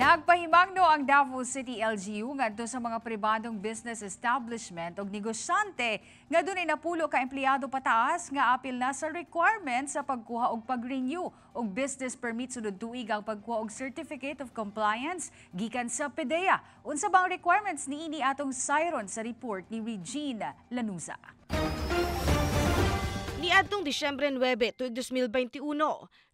Nagpahimangno ang Davao City LGU ngadto sa mga pribadong business establishment og negosyante nga dunay napulo ka empleyado pataas nga apil na sa requirement sa pagkuha og pag-renew og business permit sudod tuig ang pagkuha og certificate of compliance gikan sa PDEA. Unsa bang requirements niini atong siron sa report ni Regina Lanusa. Niadtong Disyembre 9, 2021,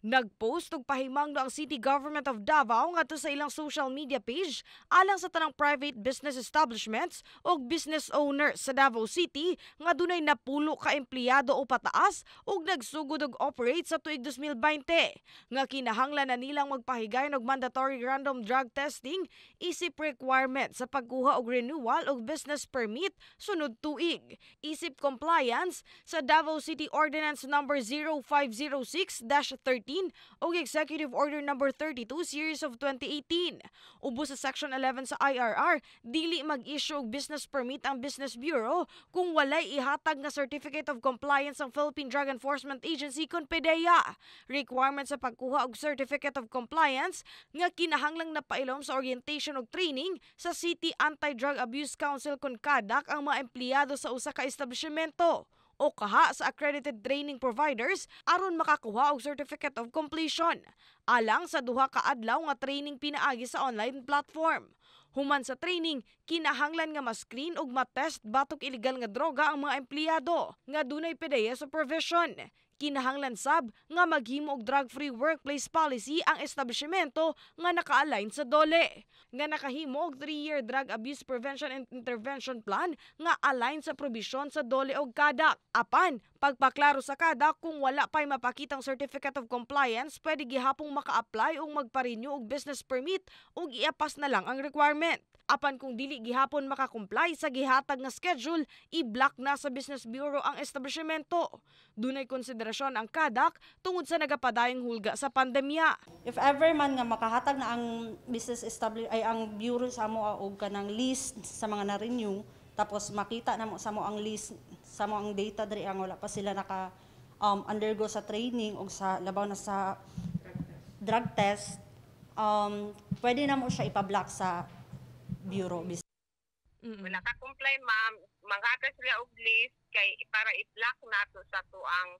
Nagpost og pahimang no ang City Government of Davao ngadto sa ilang social media page alang sa tanang private business establishments o business owners sa Davao City nga dunay napulo ka empleyado o pataas ug nagsugod og operate sa tuig 2020 nga kinahanglan na nilang magpahigayon og mandatory random drug testing isip requirement sa pagkuha og renewal og business permit sunod tuig isip compliance sa Davao City Ordinance number no. 0506-13 o Executive Order number no. 32 Series of 2018. Ubos sa Section 11 sa IRR, dili mag-issue og business permit ang Business Bureau kung walay ihatag nga Certificate of Compliance ang Philippine Drug Enforcement Agency kon PDEA. Requirement sa pagkuha og Certificate of Compliance nga kinahanglang napailom sa orientation og training sa City Anti-Drug Abuse Council kon kadak ang mga empleyado sa usa ka establishmento o kaha sa accredited training providers aron makakuha og certificate of completion alang sa duha ka adlaw nga training pinaagi sa online platform. Human sa training, kinahanglan nga ma-screen og ma-test batok iligal nga droga ang mga empleyado nga dunay PDEA supervision. Kinahanglan sab nga maghimo og drug-free workplace policy ang establishmento nga naka-align sa dole. Nga nakahimo og 3-year drug abuse prevention and intervention plan nga align sa probisyon sa dole og kadak. Apan, pagpaklaro sa kada kung wala pa'y mapakitang certificate of compliance, pwede gihapong maka-apply o magpa og business permit o iapas na lang ang requirement. Apan kung dili gihapon makakomply sa gihatag nga schedule, i-block na sa Business Bureau ang establishmento. Dunay konsiderasyon ang kadak tungod sa nagapadayong hulga sa pandemya. If ever man nga makahatag na ang business establish ay ang bureau sa mo og kanang list sa mga na-renew, tapos makita na mo sa mo ang list sa mo ang data diri ang wala pa sila naka um, undergo sa training o sa labaw na sa drug test, um, pwede na mo siya ipablock sa Bureau of Business. Mm-hmm. Wala ka comply ma'am, manghagas sila og list kay para i-block nato sa tuang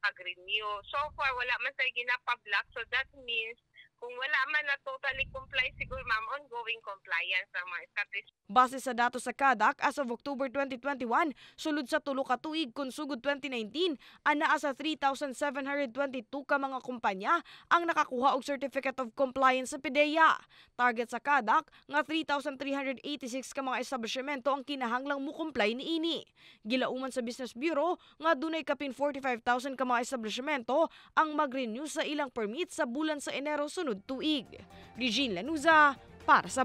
pag-renew. So far wala man tay ginapa-block so that means kung wala man na totally comply, siguro ma'am, ongoing compliance ang mga establishment. Base sa datos sa CADAC, as of October 2021, sulod sa tulo ka tuig kun sugod 2019, anaa sa 3,722 ka mga kumpanya ang nakakuha og Certificate of Compliance sa PDEA. Target sa CADAC nga 3,386 ka mga establishmento ang kinahanglang mukomply niini. Gilauman sa Business Bureau nga dunay kapin 45,000 ka mga establishmento ang mag-renew sa ilang permit sa bulan sa Enero sunod tuig. Regine Lanuza, para sa